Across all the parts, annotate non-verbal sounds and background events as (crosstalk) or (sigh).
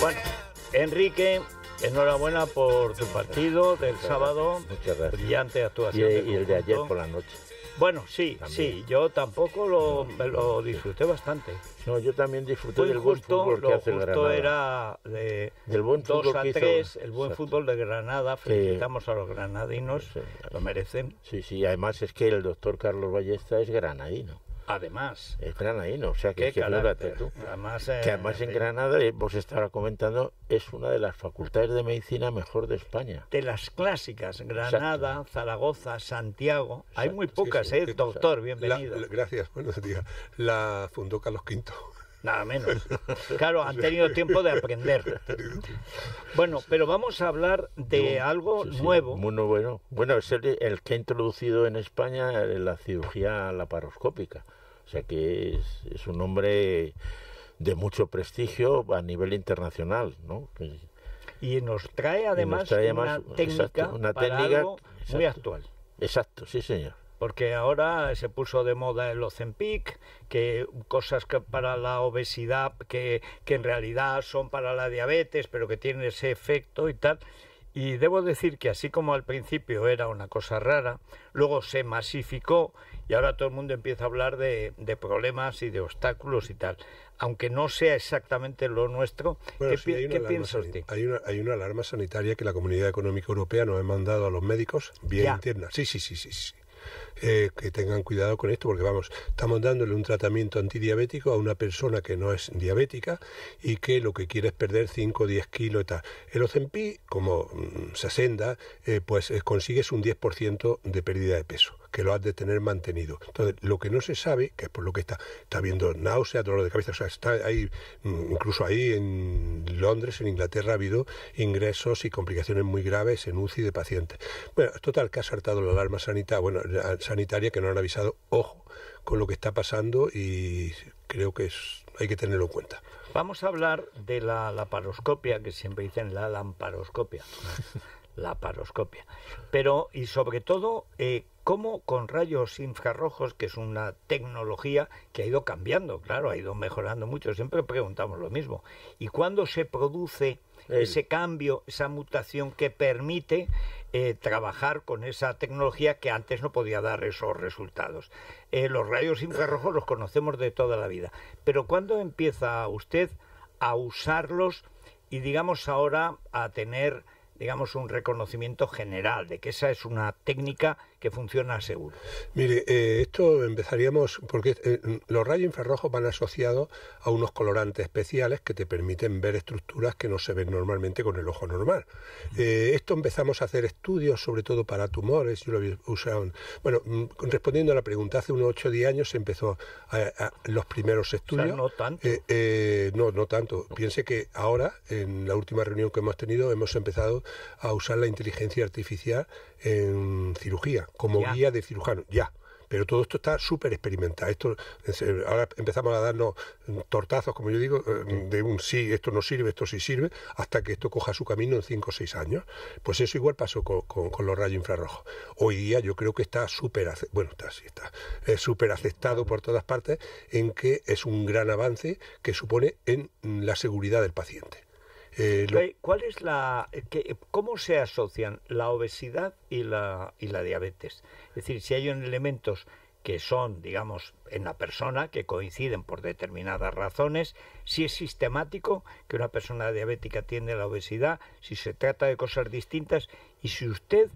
Bueno, Enrique, enhorabuena por tu partido del sábado. Brillante actuación. Y, el de ayer por la noche. Bueno, sí, sí, yo tampoco lo, lo disfruté bastante. No, yo también disfruté del buen fútbol que hace el Granada. era de del buen fútbol a el buen fútbol de Granada, felicitamos a los granadinos, lo merecen. Sí, sí, además es que el doctor Carlos Ballesta es granadino. Además. Es granadino, o sea que, tú. Además, eh, que además en Granada, eh, vos estará comentando, es una de las facultades de medicina mejor de España. De las clásicas, Granada, Zaragoza, Santiago. Hay muy pocas, ¿eh? Doctor, bienvenido. gracias, buenos días. La fundó Carlos V. Nada menos. (laughs) Claro, han tenido tiempo de aprender. (laughs) Bueno, pero vamos a hablar de algo nuevo. Bueno, bueno. Bueno, es el, que ha introducido en España la cirugía laparoscópica. O sea que es, un hombre de mucho prestigio a nivel internacional, ¿no? Y nos trae además, una técnica, muy actual. Exacto, sí señor porque ahora se puso de moda el Ozempic, que cosas que para la obesidad que, que, en realidad son para la diabetes, pero que tienen ese efecto y tal. Y debo decir que así como al principio era una cosa rara, luego se masificó y ahora todo el mundo empieza a hablar de, problemas y de obstáculos y tal. Aunque no sea exactamente lo nuestro, ¿qué, piensas, hay Hay una, alarma sanitaria que la Comunidad Económica Europea nos ha mandado a los médicos bien tierna. Sí, sí, sí, sí, sí. Eh, que tengan cuidado con esto, porque vamos, estamos dándole un tratamiento antidiabético a una persona que no es diabética y que lo que quiere es perder 5 o 10 kilos y tal. El Ozempic, como mm, se asenda, eh, pues eh, consigues un 10% de pérdida de peso que lo ha de tener mantenido. Entonces, lo que no se sabe, que es por lo que está, está viendo náusea, dolor de cabeza, o sea, está ahí, mm, incluso ahí en Londres, en Inglaterra, ha habido ingresos y complicaciones muy graves en UCI de pacientes. Bueno, total, que ha saltado la alarma sanitaria, bueno, sanitaria que no han avisado, ojo, con lo que está pasando y creo que hay que tenerlo en cuenta. Vamos a hablar de la laparoscopia, que siempre dicen la lamparoscopia. la (laughs) paroscopia. Pero, y sobre todo, eh, cómo con rayos infrarrojos, que es una tecnología que ha ido cambiando, claro, ha ido mejorando mucho, siempre preguntamos lo mismo, y cuándo se produce ese cambio, esa mutación que permite eh, trabajar con esa tecnología que antes no podía dar esos resultados. Eh, los rayos infrarrojos los conocemos de toda la vida, pero ¿cuándo empieza usted a usarlos y digamos ahora a tener digamos, un reconocimiento general de que esa es una técnica que funciona seguro. Mire, eh, esto empezaríamos porque eh, los rayos infrarrojos van asociados a unos colorantes especiales que te permiten ver estructuras que no se ven normalmente con el ojo normal. Eh, esto empezamos a hacer estudios, sobre todo para tumores. Yo lo había usado. Bueno, mm, respondiendo a la pregunta, hace unos ocho o años se empezó a, los primeros estudios. no tanto. no, no tanto. Piense que ahora, en la última reunión que hemos tenido, hemos empezado a usar la inteligencia artificial en cirugía, como guía de cirujano, ya. Pero todo esto está súper experimentado. Esto, ahora empezamos a darnos tortazos, como yo digo, eh, de un sí, esto no sirve, esto sí sirve, hasta que esto coja su camino en 5 o 6 años. Pues eso igual pasó con, los rayos infrarrojos. Hoy día yo creo que está súper, bueno, está, está, eh, súper aceptado por todas partes en que es un gran avance que supone en la seguridad del paciente. Eh, ¿Cuál es la, eh, ¿Cómo se asocian la obesidad y la, y la diabetes? Es decir, si hay elementos que son, digamos, en la persona, que coinciden por determinadas razones, si es sistemático que una persona diabética tiene la obesidad, si se trata de cosas distintas y si usted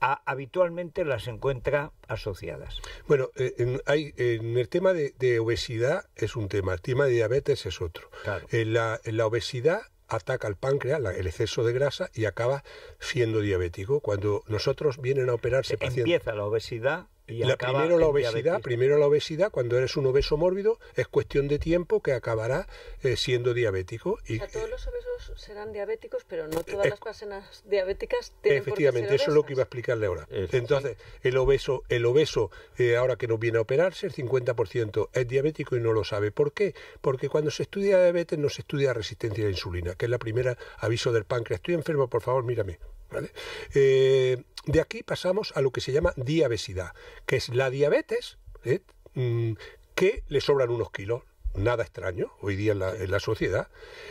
habitualmente las encuentra asociadas. Bueno, eh, en, hay, en el tema de, obesidad es un tema, el tema de diabetes es otro. la, en la obesidad ataca al páncreas, el exceso de grasa, y acaba siendo diabético. Cuando nosotros vienen a operarse Empieza la obesidad primero la obesidad, primero la obesidad, cuando eres un obeso mórbido, es cuestión de tiempo que acabará eh, siendo diabético. Y, todos eh, los obesos serán diabéticos, pero no todas eh, las personas diabéticas tienen Efectivamente, por eso es lo que iba a explicarle ahora. Entonces, el obeso, el obeso ahora que no viene a operarse, el 50% es diabético y no lo sabe. ¿Por qué? Porque cuando se estudia diabetes no se estudia resistencia a la insulina, que es la primera aviso del páncreas. Estoy enfermo, por favor, mírame. ¿Vale? De aquí pasamos a lo que se llama diabesidad, que es la diabetes ¿eh? mm, que le sobran unos kilos. Nada extraño hoy día en la, sociedad.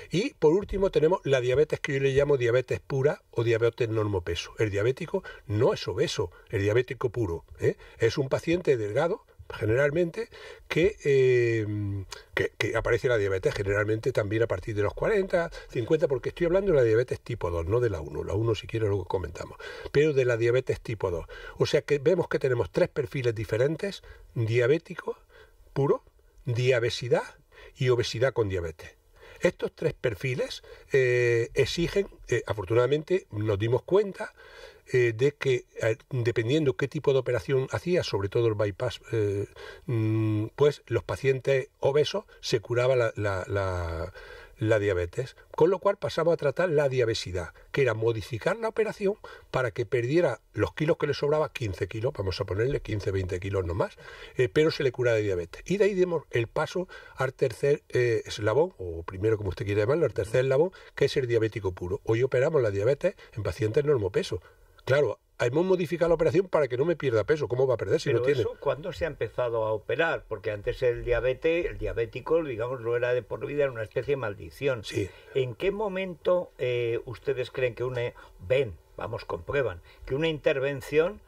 Y por último tenemos la diabetes que yo le llamo diabetes pura o diabetes normopeso. El diabético no es obeso, el diabético puro. ¿eh? Es un paciente delgado generalmente eh, que, aparece la diabetes, generalmente también a partir de los 40, 50, porque estoy hablando de la diabetes tipo 2, no de la 1, la 1 si lo que comentamos, pero de la diabetes tipo 2. O sea que vemos que tenemos tres perfiles diferentes, diabético puro, diabesidad y obesidad con diabetes. Estos tres perfiles eh, exigen, eh, afortunadamente nos dimos cuenta, eh, de que eh, dependiendo qué tipo de operación hacía, sobre todo el bypass, eh, mm, pues los pacientes obesos se curaba la, diabetes. Con lo cual pasamos a tratar la diabesidad, que era modificar la operación para que perdiera los kilos que le sobraba, 15 kilos, vamos a ponerle 15, 20 kilos nomás, más, pero se le cura de diabetes. Y de ahí dimos el paso al tercer eslabón, o primero como usted quiera llamarlo, al tercer eslabón, que es el diabético puro. Hoy operamos la diabetes en pacientes normopeso, Claro, hemos modificado la operación para que no me pierda peso. ¿Cómo va a perder si no tiene? Eso, ¿Cuándo se ha empezado a operar? Porque antes el diabetes, el diabético, digamos, lo era de por vida, era una especie de maldición. Sí. ¿En qué momento eh, ustedes creen que una ven, vamos, comprueban que una intervención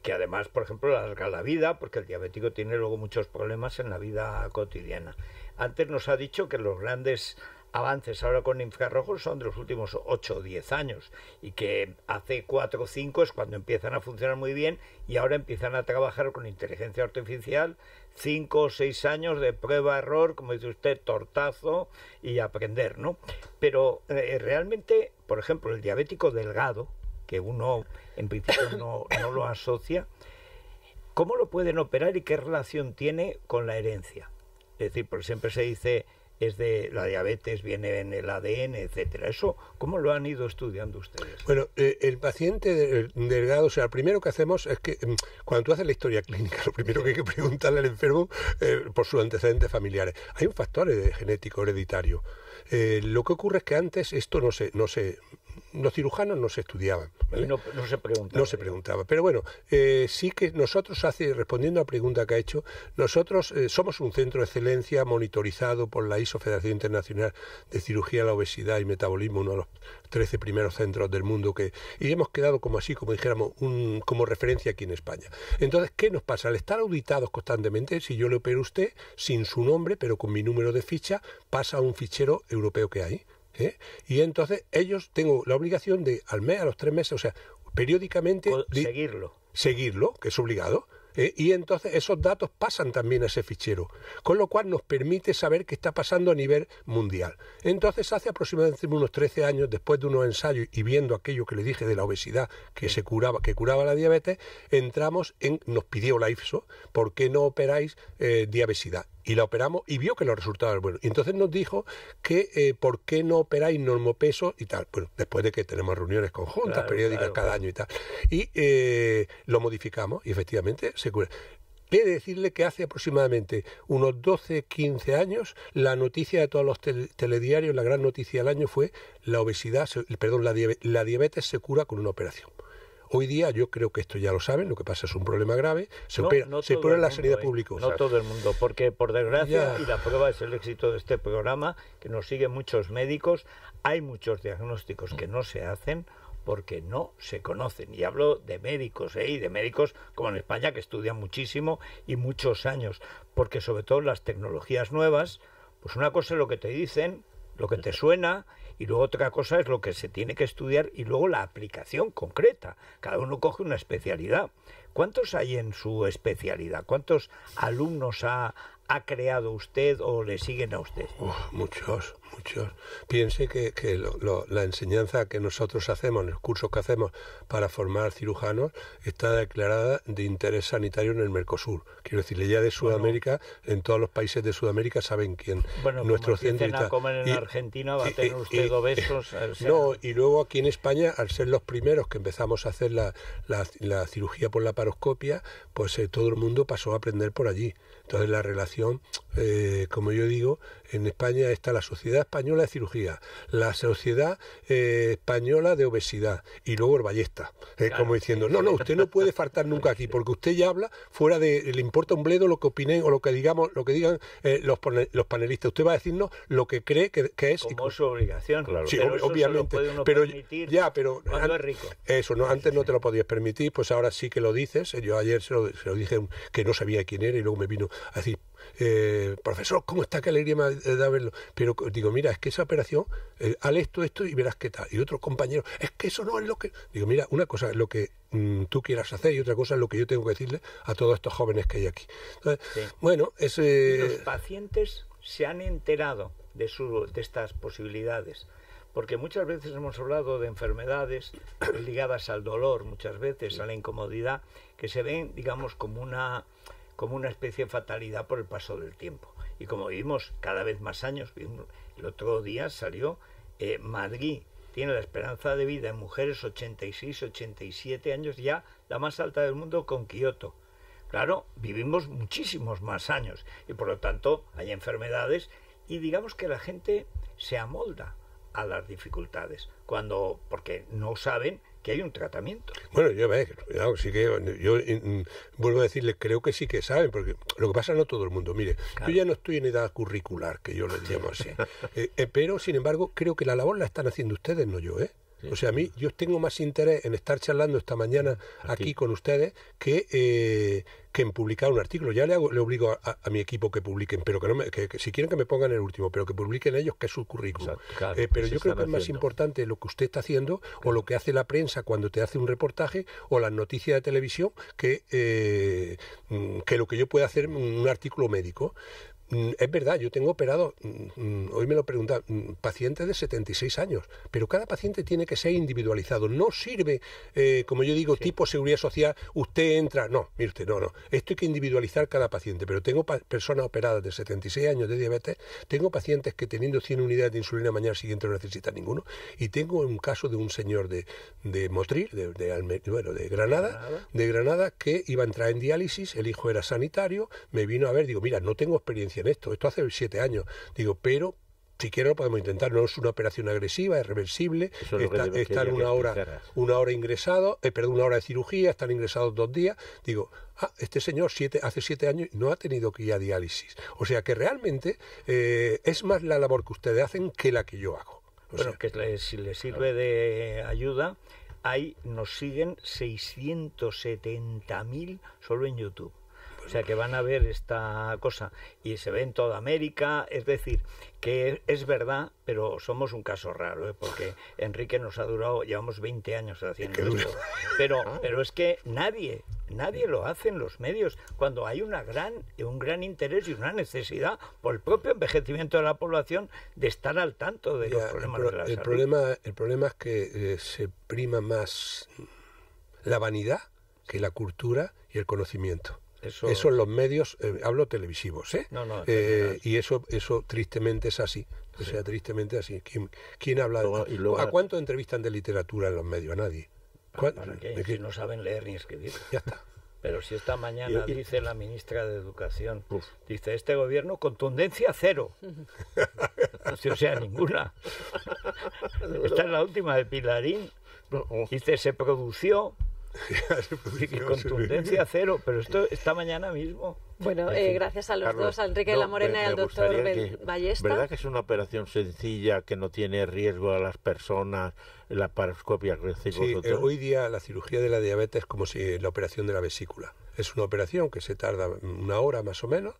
que además, por ejemplo, larga la vida, porque el diabético tiene luego muchos problemas en la vida cotidiana. Antes nos ha dicho que los grandes avances ahora con infrarrojos son de los últimos 8 o 10 años y que hace 4 o 5 es cuando empiezan a funcionar muy bien y ahora empiezan a trabajar con inteligencia artificial 5 o 6 años de prueba, error, como dice usted, tortazo y aprender, ¿no? Pero eh, realmente, por ejemplo, el diabético delgado, que uno en principio no, no lo asocia, ¿cómo lo pueden operar y qué relación tiene con la herencia? Es decir, por siempre se dice es de la diabetes, viene en el ADN, etcétera. Eso, ¿cómo lo han ido estudiando ustedes? Bueno, eh, el paciente delgado, o sea, lo primero que hacemos es que mm, cuando tú haces la historia clínica, lo primero que hay que preguntarle al enfermo eh, por sus antecedentes familiares. Hay un factor eh, genético hereditario. lo que ocurre es que antes esto no se, no se los cirujanos no se estudiaban. No, se preguntaba. No se preguntaba. Pero bueno, eh, sí que nosotros, respondiendo a la pregunta que ha hecho, nosotros eh, somos un centro de excelencia monitorizado por la ISO Federación Internacional de Cirugía, la Obesidad y Metabolismo, uno de los 13 primeros centros del mundo que... Y hemos quedado como así, como dijéramos, como referencia aquí en España. Entonces, ¿qué nos pasa? Al estar auditados constantemente, si yo le opero a usted, sin su nombre, pero con mi número de ficha, pasa a un fichero europeo que hay. ¿eh? Y entonces ellos tengo la obligación de al mes, a los tres meses, o sea, periódicamente... seguirlo. Seguirlo, que es obligado. ¿eh? Y entonces esos datos pasan también a ese fichero, con lo cual nos permite saber qué está pasando a nivel mundial. Entonces, hace aproximadamente unos 13 años, después de unos ensayos y viendo aquello que le dije de la obesidad que se curaba, que curaba la diabetes, entramos en, nos pidió la IFSO, ¿por qué no operáis diabetes? Eh, diabesidad? y la operamos y vio que los resultados eran buenos. Y entonces nos dijo que eh, por qué no operáis normopeso y tal. Bueno, después de que tenemos reuniones conjuntas, periódicas cada año y tal. Y eh, lo modificamos y efectivamente se cura. He de decirle que hace aproximadamente unos 12-15 años la noticia de todos los telediarios, la gran noticia del año fue la obesidad, perdón, la diabetes se cura con una operación. Hoy día yo creo que esto ya lo saben, lo que pasa es un problema grave, se pone en la sanidad ¿eh? pública. No todo el mundo, porque por desgracia, y la prueba es el éxito de este programa, que nos siguen muchos médicos, hay muchos diagnósticos que no se hacen porque no se conocen. Y hablo de médicos, ¿eh? de médicos como en España que estudian muchísimo y muchos años, porque sobre todo las tecnologías nuevas, pues una cosa es lo que te dicen, lo que te suena y luego otra cosa es lo que se tiene que estudiar y luego la aplicación concreta. Cada uno coge una especialidad. ¿Cuántos hay en su especialidad? ¿Cuántos alumnos ha, creado usted o le siguen a usted? muchos muchos. Piense que, la enseñanza que nosotros hacemos, los cursos que hacemos para formar cirujanos, está declarada de interés sanitario en el Mercosur. Quiero decir, ya de Sudamérica, en todos los países de Sudamérica saben quién. Bueno, nuestro centro está. comer en Argentina, va a tener usted obesos. (laughs) No, y luego aquí en España, al ser los primeros que empezamos a hacer la, la, cirugía por la paroscopia, pues eh, todo el mundo pasó a aprender por allí. Entonces la relación eh, como yo digo, en España está la Sociedad Española de Cirugía, la Sociedad eh, Española de Obesidad y luego el Ballesta, eh, como diciendo, no, no, usted no puede faltar nunca aquí, porque usted ya habla fuera de, le importa un bledo lo que opinen o lo que digamos, lo que digan los, panelistas, usted va a decirnos lo que cree que, es... Como su obligación, claro. Sí, obviamente, pero ya, pero... Cuando es rico. Eso, no, antes no te lo podías permitir, pues ahora sí que lo dices, yo ayer se lo, se lo dije que no sabía quién era y luego me vino a decir, eh, profesor, ¿cómo está? Qué alegría me da verlo. Pero digo, mira, es que esa operación, eh, al esto, esto y verás qué tal. Y otro compañero, es que eso no es lo que... Digo, mira, una cosa es lo que mm, tú quieras hacer y otra cosa es lo que yo tengo que decirle a todos estos jóvenes que hay aquí. bueno, ese... Los pacientes se han enterado de, de estas posibilidades porque muchas veces hemos hablado de enfermedades (coughs) ligadas al dolor, muchas veces a la incomodidad, que se ven, digamos, como una como una especie de fatalidad por el paso del tiempo. Y como vivimos cada vez más años, el otro día salió eh, Madrid, tiene la esperanza de vida en mujeres 86, 87 años, ya la más alta del mundo con Kioto. Claro, vivimos muchísimos más años y por lo tanto hay enfermedades y digamos que la gente se amolda a las dificultades, cuando, porque no saben que hay un tratamiento. Bueno, yo sí que yo mm, vuelvo a decirles, creo que sí que saben, porque lo que pasa no todo el mundo. Mire, yo ya no estoy en edad curricular, que yo lo llamo así, (laughs) eh, eh, pero sin embargo creo que la labor la están haciendo ustedes, no yo, ¿eh? O sea, a mí yo tengo más interés en estar charlando esta mañana aquí, con ustedes eh, que, en publicar un artículo. Ya le, obligo a, mi equipo que publiquen, pero que, no me, que, si quieren que me pongan el último, pero que publiquen ellos que es su currículum. Eh, pero yo creo que es más importante lo que usted está haciendo o lo que hace la prensa cuando te hace un reportaje o las noticias de televisión que, eh, mm, que lo que yo pueda hacer en un artículo médico. Mm, es verdad, yo tengo operado, mm, mm, hoy me lo preguntan, pacientes de 76 años, pero cada paciente tiene que ser individualizado. No sirve, eh, como yo digo, tipo seguridad social, usted entra. No, mire usted, no, no. Esto hay que individualizar cada paciente, pero tengo personas operadas de 76 años de diabetes, tengo pacientes que teniendo 100 unidades de insulina mañana siguiente no necesitan ninguno, y tengo un caso de un señor de, de Motril, de, bueno, de Granada, de Granada, que iba a entrar en diálisis, el hijo era sanitario, me vino a ver, digo, mira, no tengo experiencia esto, esto hace siete años. Digo, pero siquiera lo podemos intentar, no es una operación agresiva, es reversible, están una hora, una hora ingresado, eh, perdón, una hora de cirugía, están ingresados dos días, digo, ah, este señor siete, hace siete años no ha tenido que ir a diálisis. O sea que realmente eh, es más la labor que ustedes hacen que la que yo hago. bueno, que si le sirve de ayuda, ahí nos siguen 670.000 solo en YouTube o sea que van a ver esta cosa y se ve en toda América, es decir, que es verdad, pero somos un caso raro, ¿eh? porque Enrique nos ha durado, llevamos 20 años haciendo esto. Pero, ah. pero es que nadie, nadie lo hace en los medios cuando hay una gran, un gran interés y una necesidad por el propio envejecimiento de la población de estar al tanto de los problemas el de la el Problema, el problema es que eh, se prima más la vanidad que la cultura y el conocimiento. Eso... en los medios, eh, hablo televisivos, ¿eh? No, no, eh y eso, eso tristemente es así. O sea, tristemente así. ¿Quién, habla de... ¿A cuánto entrevistan de literatura en los medios? nadie. Ah, ¿Para, no saben leer ni escribir. Ya está. Pero si esta mañana dice la ministra de Educación, dice, este gobierno contundencia cero. si, (laughs) o sea, ninguna. (laughs) Esta es la última de Pilarín. Oh. Dice, se produció (laughs) contundencia cero, pero esto está mañana mismo. Bueno, eh, gracias a los dos, a Enrique de La Morena y al doctor que, ¿Verdad que es una operación sencilla que no tiene riesgo a las personas, la paroscopia que sí, eh, Hoy día la cirugía de la diabetes es como si la operación de la vesícula. Es una operación que se tarda una hora más o menos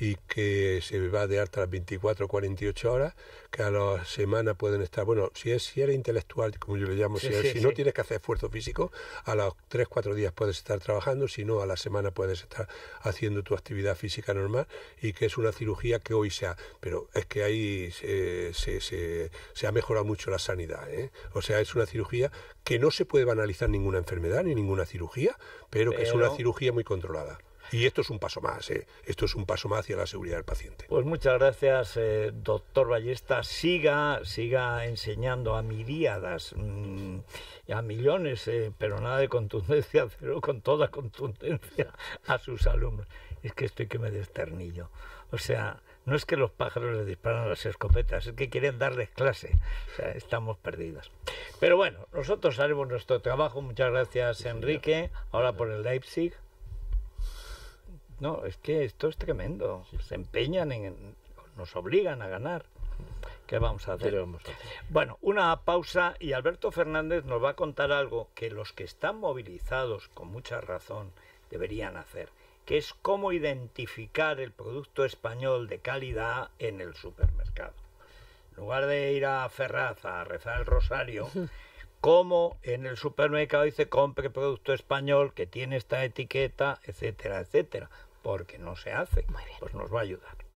y que se va de alta a las 24 o 48 horas, que a la semana pueden estar, bueno, si es si eres intelectual, como yo le llamo, si, no tienes que hacer esfuerzo físico, a los 3 4 días puedes estar trabajando, si no, a la semana puedes estar haciendo tu actividad física normal y que es una cirugía que hoy sea, pero es que ahí se, ha mejorado mucho la sanidad. ¿eh? O sea, es una cirugía que no se puede banalizar ninguna enfermedad ni ninguna cirugía, pero, que es una cirugía muy controlada. Y esto es un paso más, ¿eh? esto es un paso más hacia la seguridad del paciente. Pues muchas gracias, eh, doctor Ballesta. Siga, siga enseñando a miríadas, mm, a millones, eh, pero nada de contundencia, pero (laughs) con toda contundencia a sus alumnos. Es que estoy que me desternillo. O sea, no es que los pájaros les disparan las escopetas, es que quieren darles clase. estamos perdidos. Pero bueno, nosotros haremos nuestro trabajo. Muchas gracias, Enrique. Ahora por el Leipzig. No, es que esto es tremendo. Se empeñan en. nos obligan a ganar. ¿Qué Vamos a hacer? Bueno, una pausa y Alberto Fernández nos va a contar algo que los que están movilizados con mucha razón deberían hacer que es cómo identificar el producto español de calidad en el supermercado. En lugar de ir a Ferraz a rezar el rosario, (laughs) como en el supermercado dice compre producto español que tiene esta etiqueta, etcétera, etcétera, porque no se hace. Pues nos va a ayudar.